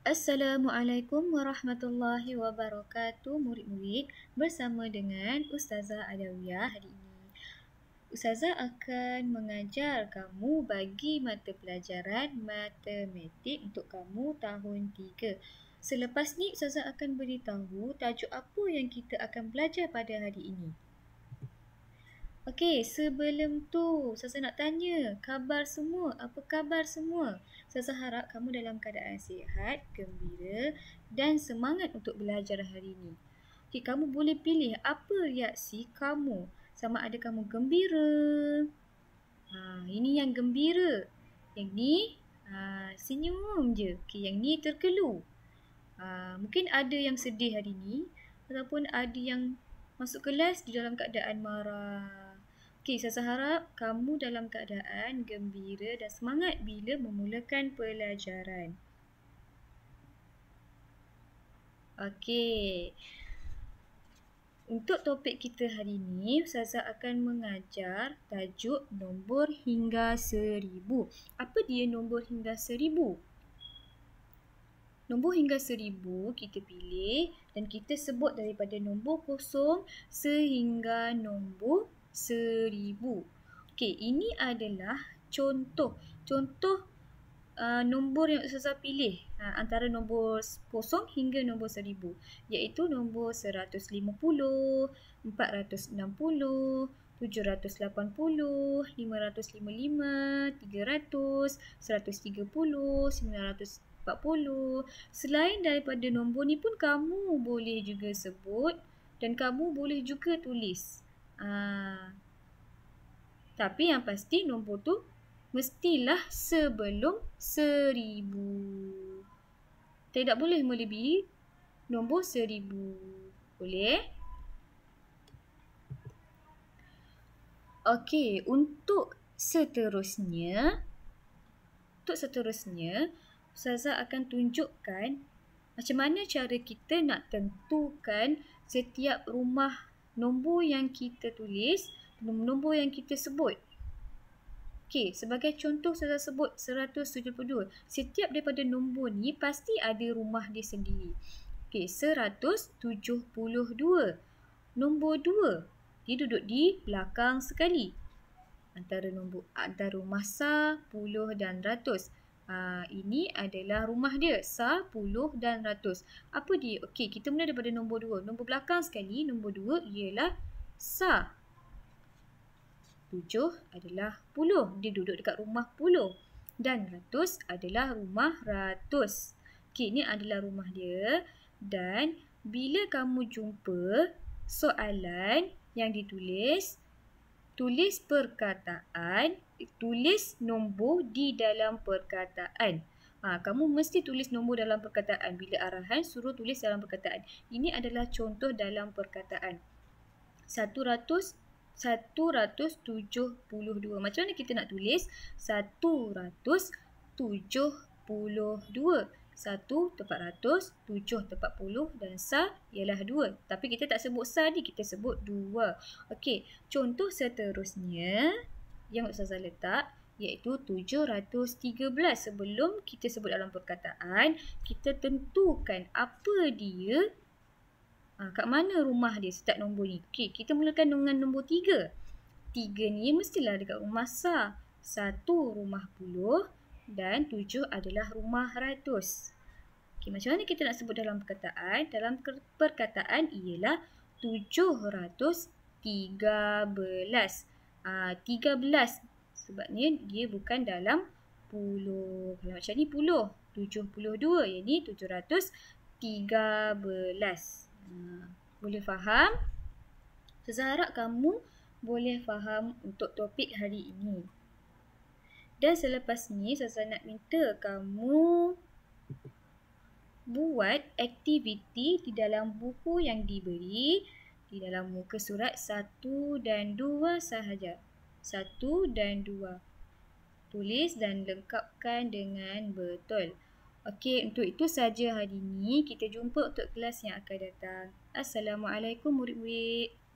Assalamualaikum warahmatullahi wabarakatuh murid-murid bersama dengan Ustazah Adawiyah hari ini. Ustazah akan mengajar kamu bagi mata pelajaran matematik untuk kamu tahun 3. Selepas ni Ustazah akan beritahu tajuk apa yang kita akan belajar pada hari ini. Okey, sebelum tu, saya nak tanya, khabar semua? Apa khabar semua? saya harap kamu dalam keadaan sihat, gembira dan semangat untuk belajar hari ini. Okey, kamu boleh pilih apa reaksi kamu. Sama ada kamu gembira. Ha, ini yang gembira. Yang ni, ha, senyum je. Okey, yang ni terkelu Ha, mungkin ada yang sedih hari ini Ataupun ada yang masuk kelas di dalam keadaan marah. Okay, saya, saya harap kamu dalam keadaan gembira dan semangat bila memulakan pelajaran. Okey. Untuk topik kita hari ini, Ustazah akan mengajar tajuk nombor hingga seribu. Apa dia nombor hingga seribu? Nombor hingga seribu kita pilih dan kita sebut daripada nombor kosong sehingga nombor seribu. Okey, ini adalah contoh. Contoh uh, nombor yang Ustazah pilih uh, antara nombor kosong hingga nombor seribu. Iaitu nombor seratus lima puluh, empat ratus enam puluh, tujuh ratus lapan puluh, lima ratus lima lima, tiga ratus, seratus tiga puluh, sembilan ratus empat puluh. Selain daripada nombor ni pun kamu boleh juga sebut dan kamu boleh juga tulis. Ha. Tapi yang pasti nombor tu mestilah sebelum seribu. Tidak boleh melebihi nombor seribu. Boleh? Okey, untuk seterusnya, untuk seterusnya, Ustazah akan tunjukkan macam mana cara kita nak tentukan setiap rumah nombor yang kita tulis nombor yang kita sebut. Okey, sebagai contoh saya sebut 172. Setiap daripada nombor ni pasti ada rumah dia sendiri. Okey, 172. Nombor 2 dia duduk di belakang sekali. Antara nombor antara rumah sa, puluh dan ratus. Ha, ini adalah rumah dia. Sa, puluh dan ratus. Apa dia? Okey, kita mula daripada nombor dua. Nombor belakang sekali, nombor dua ialah sa. Tujuh adalah puluh. Dia duduk dekat rumah puluh. Dan ratus adalah rumah ratus. Okey, ini adalah rumah dia. Dan bila kamu jumpa soalan yang ditulis, tulis perkataan tulis nombor di dalam perkataan. Ha, kamu mesti tulis nombor dalam perkataan. Bila arahan, suruh tulis dalam perkataan. Ini adalah contoh dalam perkataan. 100, 172. Macam mana kita nak tulis? 172. 1 tepat 100, 70 dan sa ialah 2. Tapi kita tak sebut sa ni, kita sebut 2. Okey, contoh seterusnya yang Ustazah letak iaitu 713 sebelum kita sebut dalam perkataan kita tentukan apa dia ha, kat mana rumah dia setiap nombor ni okey kita mulakan dengan nombor 3 3 ni mestilah dekat rumah sa 1 rumah puluh dan 7 adalah rumah ratus okey macam mana kita nak sebut dalam perkataan dalam perkataan ialah 713 uh, ah, 13 sebabnya dia bukan dalam puluh. Kalau macam ni puluh. 72 yang ni 713. Uh, ah, boleh faham? Saya harap kamu boleh faham untuk topik hari ini. Dan selepas ni saya nak minta kamu buat aktiviti di dalam buku yang diberi di dalam muka surat satu dan dua sahaja. satu dan dua Tulis dan lengkapkan dengan betul. Okey, untuk itu sahaja hari ini. Kita jumpa untuk kelas yang akan datang. Assalamualaikum murid-murid.